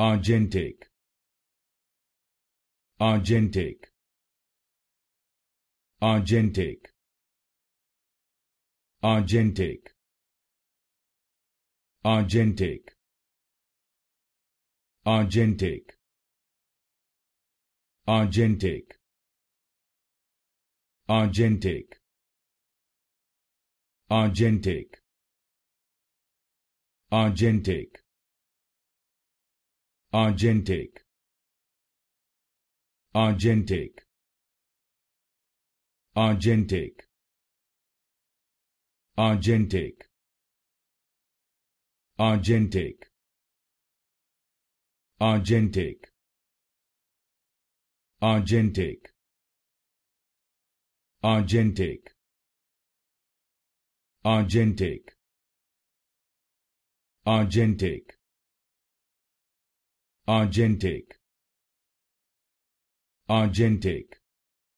Argentic Argentic Argentic Argentic Argentic Argentic Argentic Argentic Argentic Argentic Argentic Argentic Argentic Argentic Argentic Argentic Argentic Argentic Argentic Argentic Argentic Argentic